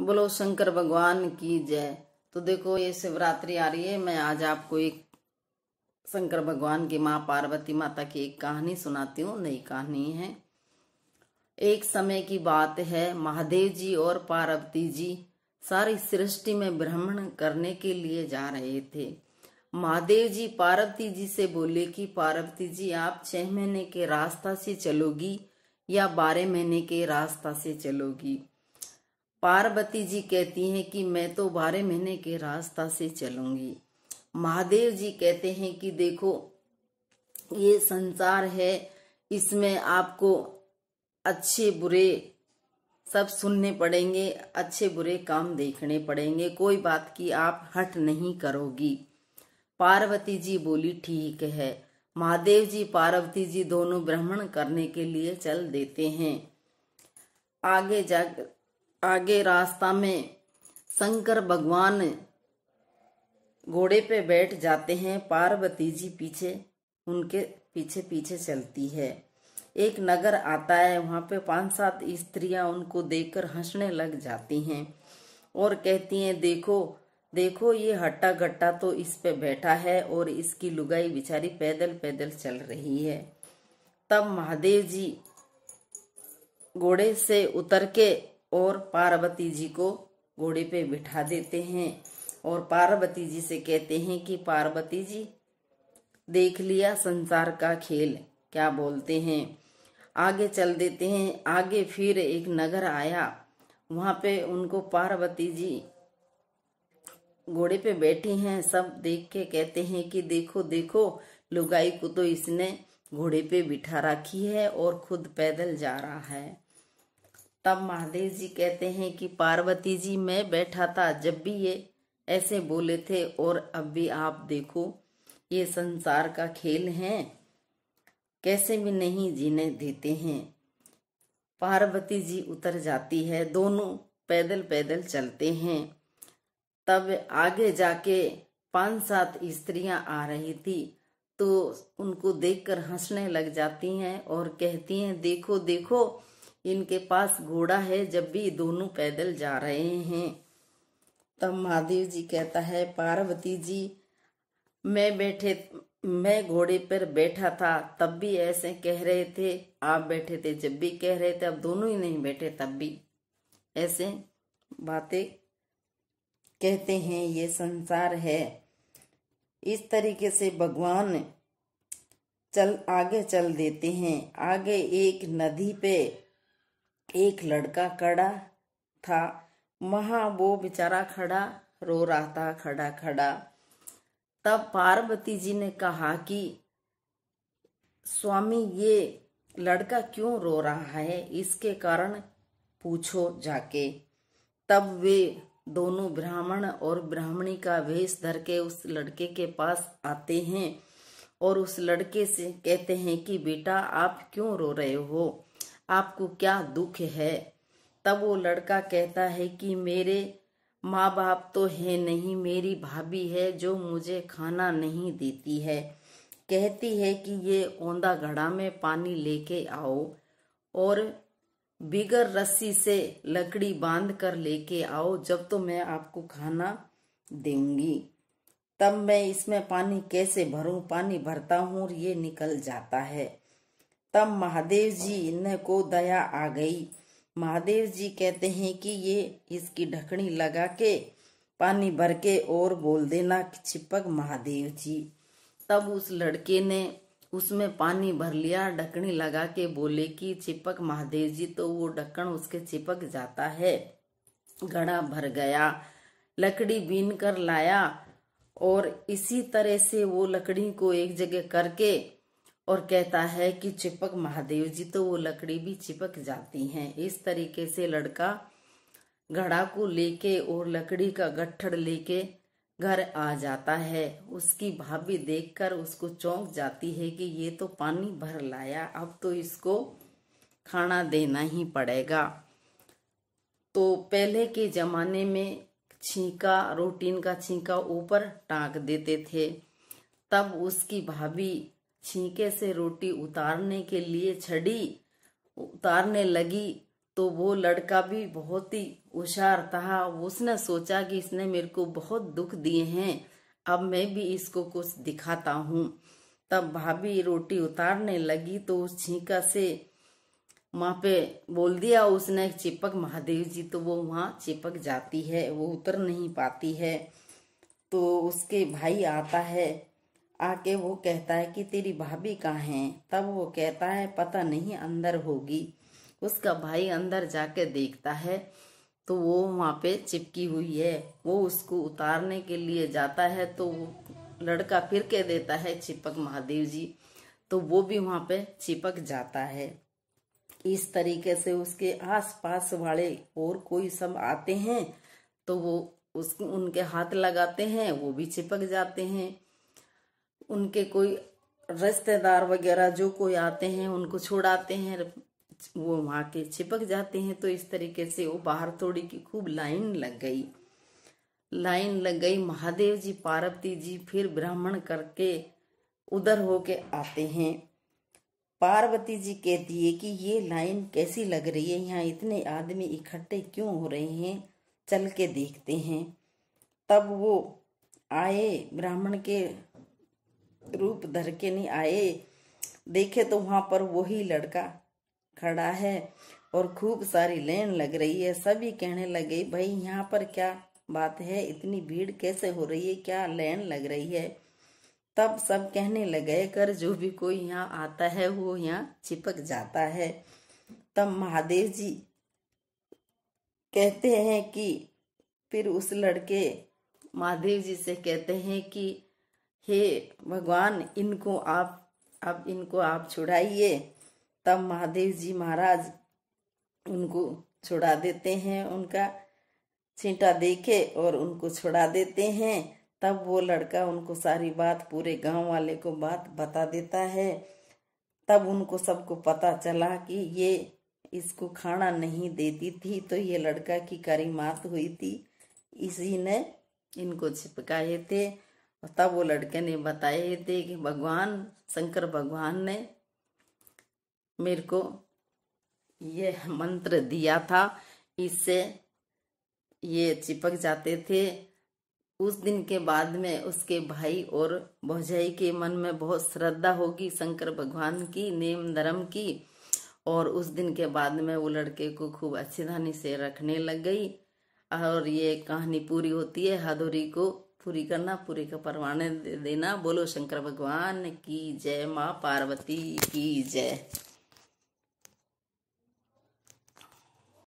बोलो शंकर भगवान की जय तो देखो ये शिवरात्रि आ रही है मैं आज आपको एक शंकर भगवान की माँ पार्वती माता की एक कहानी सुनाती हूँ नई कहानी है एक समय की बात है महादेव जी और पार्वती जी सारी सृष्टि में भ्रमण करने के लिए जा रहे थे महादेव जी पार्वती जी से बोले कि पार्वती जी आप छह महीने के रास्ता से चलोगी या बारह महीने के रास्ता से चलोगी पार्वती जी कहती हैं कि मैं तो बारह महीने के रास्ता से चलूंगी महादेव जी कहते हैं कि देखो ये संसार है इसमें आपको अच्छे बुरे सब सुनने पड़ेंगे अच्छे बुरे काम देखने पड़ेंगे कोई बात की आप हट नहीं करोगी पार्वती जी बोली ठीक है महादेव जी पार्वती जी दोनों भ्रमण करने के लिए चल देते हैं आगे जाकर आगे रास्ता में शंकर भगवान घोड़े पे बैठ जाते हैं पार्वती जी पीछे उनके पीछे पीछे चलती है एक नगर आता है वहाँ पे पांच सात स्त्रियाँ उनको देखकर हंसने लग जाती हैं और कहती हैं देखो देखो ये हट्टा घट्टा तो इस पे बैठा है और इसकी लुगाई बिचारी पैदल पैदल चल रही है तब महादेव जी घोड़े से उतर के और पार्वती जी को घोड़े पे बिठा देते हैं और पार्वती जी से कहते हैं कि पार्वती जी देख लिया संसार का खेल क्या बोलते हैं आगे चल देते हैं आगे फिर एक नगर आया वहां पे उनको पार्वती जी घोड़े पे बैठी हैं सब देख के कहते हैं कि देखो देखो लुगाई को तो इसने घोड़े पे बिठा रखी है और खुद पैदल जा रहा है तब महादेव जी कहते हैं कि पार्वती जी मैं बैठा था जब भी ये ऐसे बोले थे और अब भी आप देखो ये संसार का खेल है कैसे भी नहीं जीने देते हैं पार्वती जी उतर जाती है दोनों पैदल पैदल चलते हैं तब आगे जाके पांच सात स्त्रियां आ रही थी तो उनको देखकर हंसने लग जाती हैं और कहती हैं देखो देखो इनके पास घोड़ा है जब भी दोनों पैदल जा रहे हैं तब महादेव जी कहता है पार्वती जी मैं बैठे मैं घोड़े पर बैठा था तब भी ऐसे कह रहे थे आप बैठे थे जब भी कह रहे थे अब दोनों ही नहीं बैठे तब भी ऐसे बातें कहते हैं ये संसार है इस तरीके से भगवान चल आगे चल देते हैं आगे एक नदी पे एक लड़का खड़ा था वहां वो बेचारा खड़ा रो रहा था खड़ा खड़ा तब पार्वती जी ने कहा कि स्वामी ये लड़का क्यों रो रहा है इसके कारण पूछो जाके तब वे दोनों ब्राह्मण और ब्राह्मणी का वेश धर के उस लड़के के पास आते हैं और उस लड़के से कहते हैं कि बेटा आप क्यों रो रहे हो आपको क्या दुख है तब वो लड़का कहता है कि मेरे माँ बाप तो है नहीं मेरी भाभी है जो मुझे खाना नहीं देती है कहती है कि ये ओंदा घड़ा में पानी लेके आओ और बिगर रस्सी से लकड़ी बांध कर लेके आओ जब तो मैं आपको खाना दूंगी तब मैं इसमें पानी कैसे भरूं पानी भरता हूँ और ये निकल जाता है तब महादेव जी इनको दया आ गई महादेव जी कहते हैं कि ये इसकी ढकनी लगा के पानी भर के और बोल देना छिपक महादेव जी तब उस लड़के ने उसमें पानी भर लिया ढकनी लगा के बोले कि चिपक महादेव जी तो वो ढक्कन उसके चिपक जाता है घड़ा भर गया लकड़ी बीन कर लाया और इसी तरह से वो लकड़ी को एक जगह करके और कहता है कि चिपक महादेव जी तो वो लकड़ी भी चिपक जाती हैं इस तरीके से लड़का घड़ा को लेके और लकड़ी का गठड़ लेके घर आ जाता है उसकी भाभी देखकर उसको चौंक जाती है कि ये तो पानी भर लाया अब तो इसको खाना देना ही पड़ेगा तो पहले के ज़माने में छींका रोटीन का छींका ऊपर टांक देते थे तब उसकी भाभी छींके से रोटी उतारने के लिए छड़ी उतारने लगी तो वो लड़का भी बहुत ही होशियार था उसने सोचा कि इसने मेरे को बहुत दुख दिए हैं अब मैं भी इसको कुछ दिखाता हूँ तब भाभी रोटी उतारने लगी तो उस छींका से वहाँ पे बोल दिया उसने चिपक महादेव जी तो वो वहाँ चिपक जाती है वो उतर नहीं पाती है तो उसके भाई आता है आके वो कहता है कि तेरी भाभी कहाँ है तब वो कहता है पता नहीं अंदर होगी उसका भाई अंदर जाके देखता है तो वो वहाँ पे चिपकी हुई है वो उसको उतारने के लिए जाता है तो लड़का फिर कह देता है चिपक महादेव जी तो वो भी वहाँ पे चिपक जाता है इस तरीके से उसके आसपास वाले और कोई सब आते हैं तो वो उस उनके हाथ लगाते हैं वो भी चिपक जाते हैं उनके कोई रिश्तेदार वगैरह जो कोई आते हैं उनको छोड़ाते हैं वो वहां के चिपक जाते हैं तो इस तरीके से वो बाहर थोड़ी की खूब लाइन लग गई लाइन लग गई महादेव जी पार्वती जी फिर ब्राह्मण करके उधर होके आते हैं पार्वती जी कहती है कि ये लाइन कैसी लग रही है यहाँ इतने आदमी इकट्ठे क्यों हो रहे हैं चल के देखते हैं तब वो आए ब्राह्मण के रूप धर के नहीं आए देखे तो वहां पर वही लड़का खड़ा है और खूब सारी लेन लग रही है सभी कहने लगे भाई यहाँ पर क्या बात है इतनी भीड़ कैसे हो रही है क्या लेन लग रही है तब सब कहने लगे कर जो भी कोई यहाँ आता है वो यहाँ चिपक जाता है तब महादेव जी कहते हैं कि फिर उस लड़के महादेव जी से कहते हैं कि हे भगवान इनको आप अब इनको आप छुड़ाइए तब महादेव जी महाराज उनको छुड़ा देते हैं उनका छींटा देखे और उनको छुड़ा देते हैं तब वो लड़का उनको सारी बात पूरे गांव वाले को बात बता देता है तब उनको सबको पता चला कि ये इसको खाना नहीं देती थी तो ये लड़का की करी मात हुई थी इसी ने इनको छिपकाए थे तब वो लड़के ने बताए थे कि भगवान शंकर भगवान ने मेरे को ये मंत्र दिया था इससे ये चिपक जाते थे उस दिन के बाद में उसके भाई और भौजाई के मन में बहुत श्रद्धा होगी शंकर भगवान की नेम धर्म की और उस दिन के बाद में वो लड़के को खूब अच्छी धानी से रखने लग गई और ये कहानी पूरी होती है हदोरी को पूरी करना पूरी का परमाने देना बोलो शंकर भगवान की जय माँ पार्वती की जय